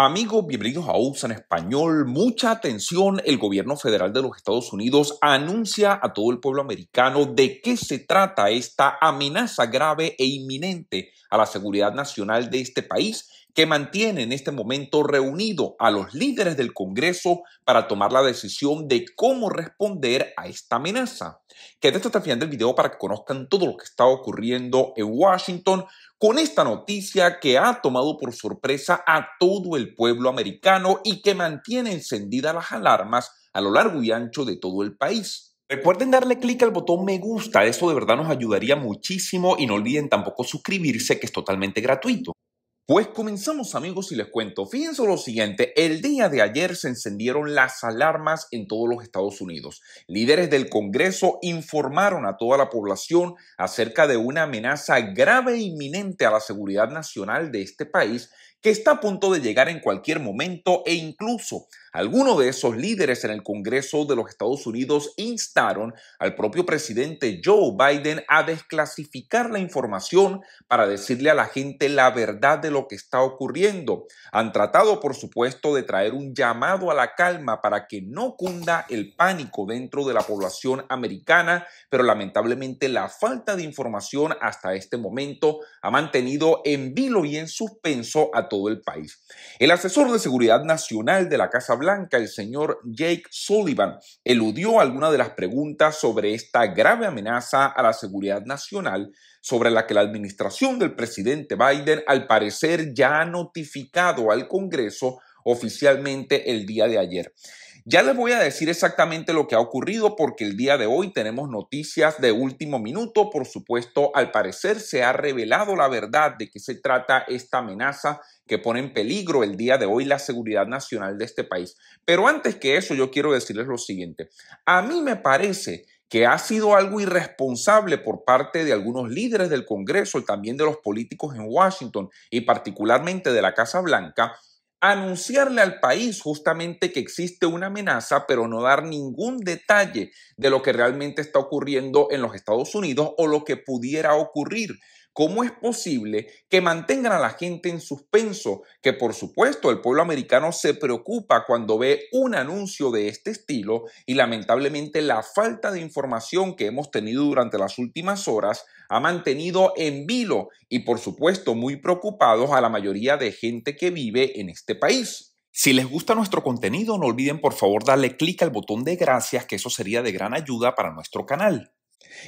Amigos, bienvenidos a USA en español. Mucha atención, el gobierno federal de los Estados Unidos anuncia a todo el pueblo americano de qué se trata esta amenaza grave e inminente a la seguridad nacional de este país que mantiene en este momento reunido a los líderes del Congreso para tomar la decisión de cómo responder a esta amenaza. Quédate hasta el final del video para que conozcan todo lo que está ocurriendo en Washington con esta noticia que ha tomado por sorpresa a todo el pueblo americano y que mantiene encendidas las alarmas a lo largo y ancho de todo el país. Recuerden darle clic al botón me gusta, eso de verdad nos ayudaría muchísimo y no olviden tampoco suscribirse que es totalmente gratuito. Pues comenzamos amigos y les cuento, fíjense lo siguiente, el día de ayer se encendieron las alarmas en todos los Estados Unidos. Líderes del Congreso informaron a toda la población acerca de una amenaza grave e inminente a la seguridad nacional de este país que está a punto de llegar en cualquier momento e incluso algunos de esos líderes en el Congreso de los Estados Unidos instaron al propio presidente Joe Biden a desclasificar la información para decirle a la gente la verdad de lo que está ocurriendo. Han tratado, por supuesto, de traer un llamado a la calma para que no cunda el pánico dentro de la población americana, pero lamentablemente la falta de información hasta este momento ha mantenido en vilo y en suspenso a todo el país. El asesor de seguridad nacional de la Casa Blanca el señor Jake Sullivan, eludió algunas de las preguntas sobre esta grave amenaza a la seguridad nacional sobre la que la administración del presidente Biden al parecer ya ha notificado al Congreso oficialmente el día de ayer. Ya les voy a decir exactamente lo que ha ocurrido porque el día de hoy tenemos noticias de último minuto. Por supuesto, al parecer se ha revelado la verdad de qué se trata esta amenaza que pone en peligro el día de hoy la seguridad nacional de este país. Pero antes que eso, yo quiero decirles lo siguiente. A mí me parece que ha sido algo irresponsable por parte de algunos líderes del Congreso y también de los políticos en Washington y particularmente de la Casa Blanca anunciarle al país justamente que existe una amenaza, pero no dar ningún detalle de lo que realmente está ocurriendo en los Estados Unidos o lo que pudiera ocurrir. ¿Cómo es posible que mantengan a la gente en suspenso? Que por supuesto el pueblo americano se preocupa cuando ve un anuncio de este estilo y lamentablemente la falta de información que hemos tenido durante las últimas horas ha mantenido en vilo y por supuesto muy preocupados a la mayoría de gente que vive en este país. Si les gusta nuestro contenido, no olviden por favor darle clic al botón de gracias, que eso sería de gran ayuda para nuestro canal.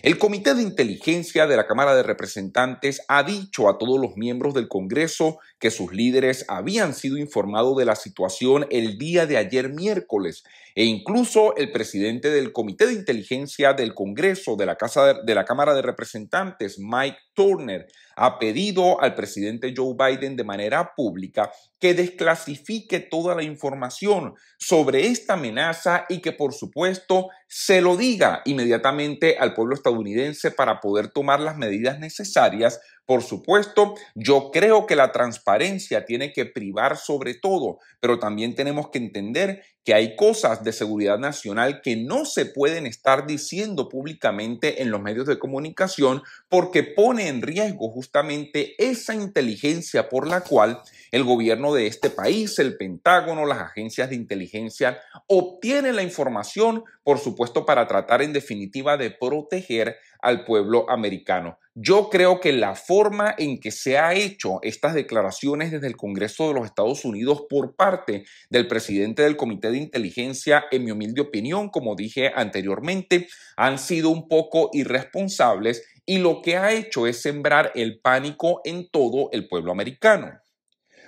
El Comité de Inteligencia de la Cámara de Representantes ha dicho a todos los miembros del Congreso que sus líderes habían sido informados de la situación el día de ayer miércoles e incluso el presidente del Comité de Inteligencia del Congreso de la, Casa de, la Cámara de Representantes, Mike Turner, ha pedido al presidente Joe Biden de manera pública que desclasifique toda la información sobre esta amenaza y que por supuesto se lo diga inmediatamente al pueblo estadounidense para poder tomar las medidas necesarias por supuesto, yo creo que la transparencia tiene que privar sobre todo, pero también tenemos que entender que hay cosas de seguridad nacional que no se pueden estar diciendo públicamente en los medios de comunicación porque pone en riesgo justamente esa inteligencia por la cual el gobierno de este país, el Pentágono, las agencias de inteligencia obtienen la información, por supuesto, para tratar en definitiva de proteger al pueblo americano. Yo creo que la forma en que se han hecho estas declaraciones desde el Congreso de los Estados Unidos por parte del presidente del Comité de Inteligencia, en mi humilde opinión, como dije anteriormente, han sido un poco irresponsables y lo que ha hecho es sembrar el pánico en todo el pueblo americano.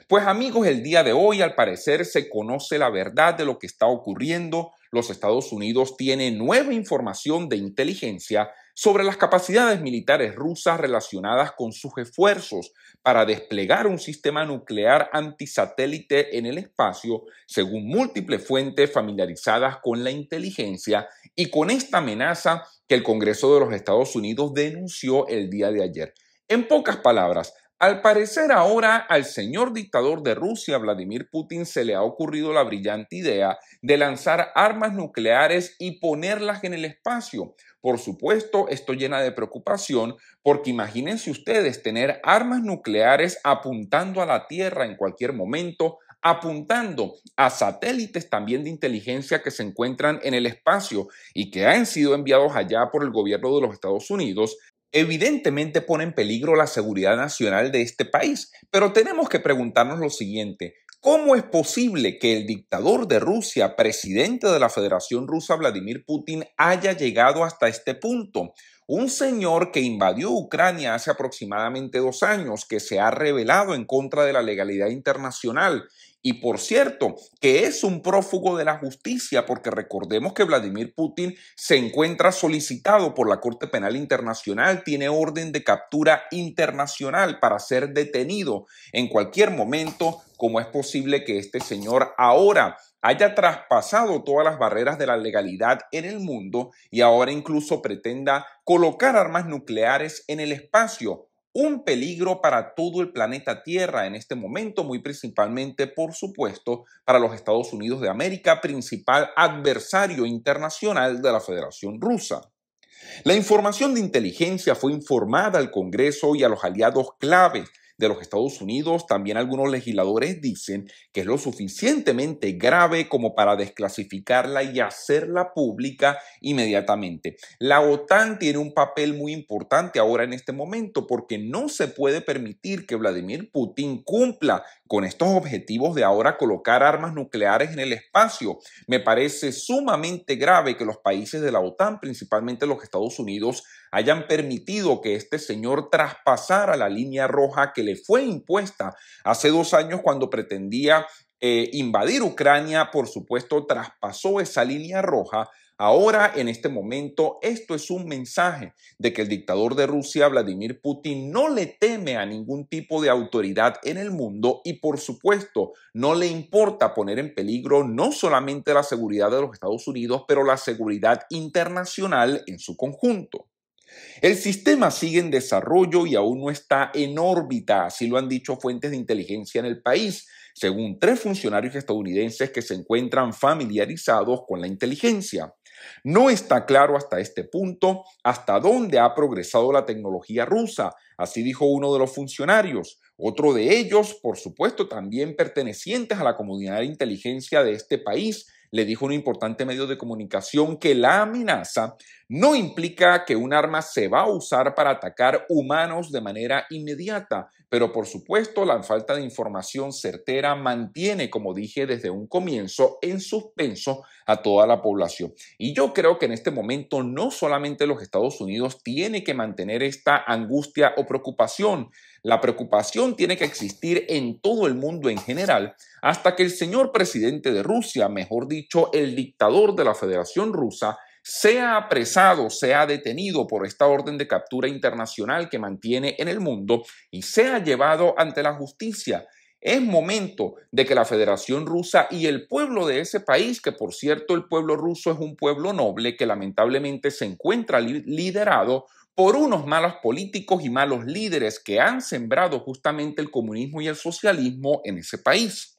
Pues amigos, el día de hoy al parecer se conoce la verdad de lo que está ocurriendo. Los Estados Unidos tienen nueva información de inteligencia sobre las capacidades militares rusas relacionadas con sus esfuerzos para desplegar un sistema nuclear antisatélite en el espacio, según múltiples fuentes familiarizadas con la inteligencia y con esta amenaza que el Congreso de los Estados Unidos denunció el día de ayer. En pocas palabras, al parecer ahora al señor dictador de Rusia, Vladimir Putin, se le ha ocurrido la brillante idea de lanzar armas nucleares y ponerlas en el espacio. Por supuesto, esto llena de preocupación porque imagínense ustedes tener armas nucleares apuntando a la Tierra en cualquier momento, apuntando a satélites también de inteligencia que se encuentran en el espacio y que han sido enviados allá por el gobierno de los Estados Unidos evidentemente pone en peligro la seguridad nacional de este país. Pero tenemos que preguntarnos lo siguiente, ¿cómo es posible que el dictador de Rusia, presidente de la Federación Rusa, Vladimir Putin, haya llegado hasta este punto? Un señor que invadió Ucrania hace aproximadamente dos años, que se ha revelado en contra de la legalidad internacional y por cierto, que es un prófugo de la justicia, porque recordemos que Vladimir Putin se encuentra solicitado por la Corte Penal Internacional, tiene orden de captura internacional para ser detenido en cualquier momento. como es posible que este señor ahora haya traspasado todas las barreras de la legalidad en el mundo y ahora incluso pretenda colocar armas nucleares en el espacio? un peligro para todo el planeta Tierra en este momento, muy principalmente, por supuesto, para los Estados Unidos de América, principal adversario internacional de la Federación Rusa. La información de inteligencia fue informada al Congreso y a los aliados claves de los Estados Unidos, también algunos legisladores dicen que es lo suficientemente grave como para desclasificarla y hacerla pública inmediatamente. La OTAN tiene un papel muy importante ahora en este momento porque no se puede permitir que Vladimir Putin cumpla con estos objetivos de ahora colocar armas nucleares en el espacio. Me parece sumamente grave que los países de la OTAN, principalmente los Estados Unidos, hayan permitido que este señor traspasara la línea roja que le fue impuesta hace dos años cuando pretendía eh, invadir Ucrania, por supuesto, traspasó esa línea roja. Ahora, en este momento, esto es un mensaje de que el dictador de Rusia, Vladimir Putin, no le teme a ningún tipo de autoridad en el mundo y, por supuesto, no le importa poner en peligro no solamente la seguridad de los Estados Unidos, pero la seguridad internacional en su conjunto. El sistema sigue en desarrollo y aún no está en órbita, así lo han dicho fuentes de inteligencia en el país, según tres funcionarios estadounidenses que se encuentran familiarizados con la inteligencia. No está claro hasta este punto hasta dónde ha progresado la tecnología rusa, así dijo uno de los funcionarios, otro de ellos, por supuesto, también pertenecientes a la comunidad de inteligencia de este país, le dijo un importante medio de comunicación que la amenaza no implica que un arma se va a usar para atacar humanos de manera inmediata, pero por supuesto la falta de información certera mantiene, como dije desde un comienzo, en suspenso a toda la población. Y yo creo que en este momento no solamente los Estados Unidos tiene que mantener esta angustia o preocupación, la preocupación tiene que existir en todo el mundo en general hasta que el señor presidente de Rusia, mejor dicho, el dictador de la Federación Rusa, sea apresado, sea detenido por esta orden de captura internacional que mantiene en el mundo y sea llevado ante la justicia. Es momento de que la Federación Rusa y el pueblo de ese país, que por cierto el pueblo ruso es un pueblo noble que lamentablemente se encuentra liderado por unos malos políticos y malos líderes que han sembrado justamente el comunismo y el socialismo en ese país.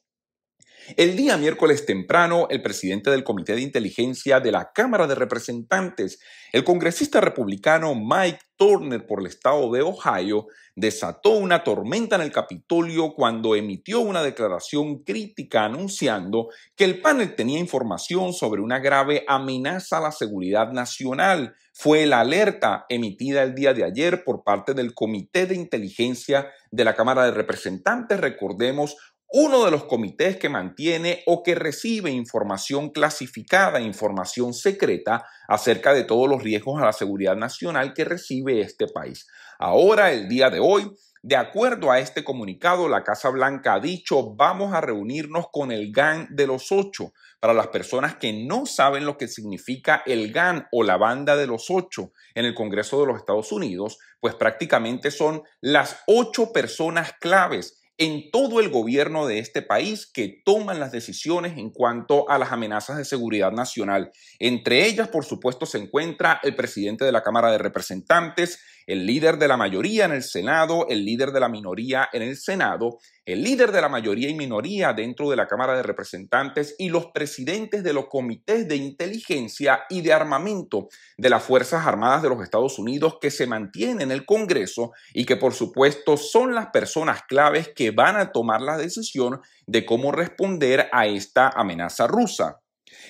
El día miércoles temprano, el presidente del Comité de Inteligencia de la Cámara de Representantes, el congresista republicano Mike Turner por el estado de Ohio, desató una tormenta en el Capitolio cuando emitió una declaración crítica anunciando que el panel tenía información sobre una grave amenaza a la seguridad nacional. Fue la alerta emitida el día de ayer por parte del Comité de Inteligencia de la Cámara de Representantes, recordemos, uno de los comités que mantiene o que recibe información clasificada, información secreta acerca de todos los riesgos a la seguridad nacional que recibe este país. Ahora, el día de hoy, de acuerdo a este comunicado, la Casa Blanca ha dicho, vamos a reunirnos con el GAN de los ocho. Para las personas que no saben lo que significa el GAN o la banda de los ocho en el Congreso de los Estados Unidos, pues prácticamente son las ocho personas claves en todo el gobierno de este país que toman las decisiones en cuanto a las amenazas de seguridad nacional. Entre ellas, por supuesto, se encuentra el presidente de la Cámara de Representantes, el líder de la mayoría en el Senado, el líder de la minoría en el Senado, el líder de la mayoría y minoría dentro de la Cámara de Representantes y los presidentes de los comités de inteligencia y de armamento de las Fuerzas Armadas de los Estados Unidos que se mantienen en el Congreso y que por supuesto son las personas claves que van a tomar la decisión de cómo responder a esta amenaza rusa.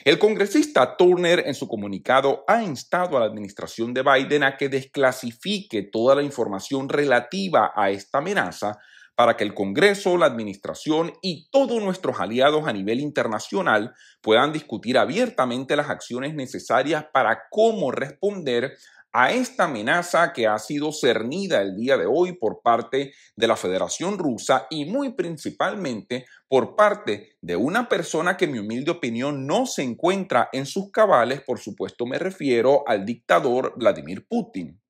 El congresista Turner en su comunicado ha instado a la administración de Biden a que desclasifique toda la información relativa a esta amenaza para que el Congreso, la Administración y todos nuestros aliados a nivel internacional puedan discutir abiertamente las acciones necesarias para cómo responder a esta amenaza que ha sido cernida el día de hoy por parte de la Federación Rusa y muy principalmente por parte de una persona que, en mi humilde opinión, no se encuentra en sus cabales, por supuesto me refiero al dictador Vladimir Putin.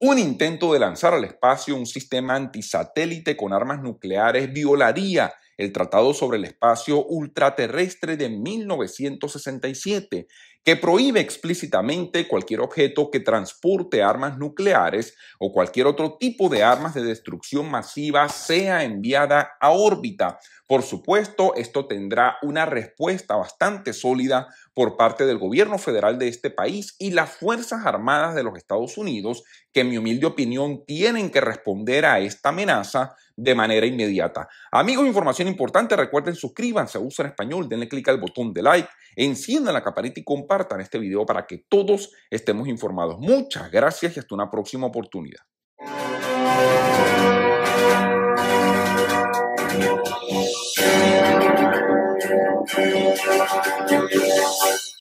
Un intento de lanzar al espacio un sistema antisatélite con armas nucleares violaría el Tratado sobre el Espacio Ultraterrestre de 1967 que prohíbe explícitamente cualquier objeto que transporte armas nucleares o cualquier otro tipo de armas de destrucción masiva sea enviada a órbita. Por supuesto, esto tendrá una respuesta bastante sólida por parte del gobierno federal de este país y las Fuerzas Armadas de los Estados Unidos, que en mi humilde opinión tienen que responder a esta amenaza de manera inmediata. Amigos, información importante, recuerden suscríbanse a Español, denle clic al botón de like, enciendan la campanita y compartan este video para que todos estemos informados. Muchas gracias y hasta una próxima oportunidad.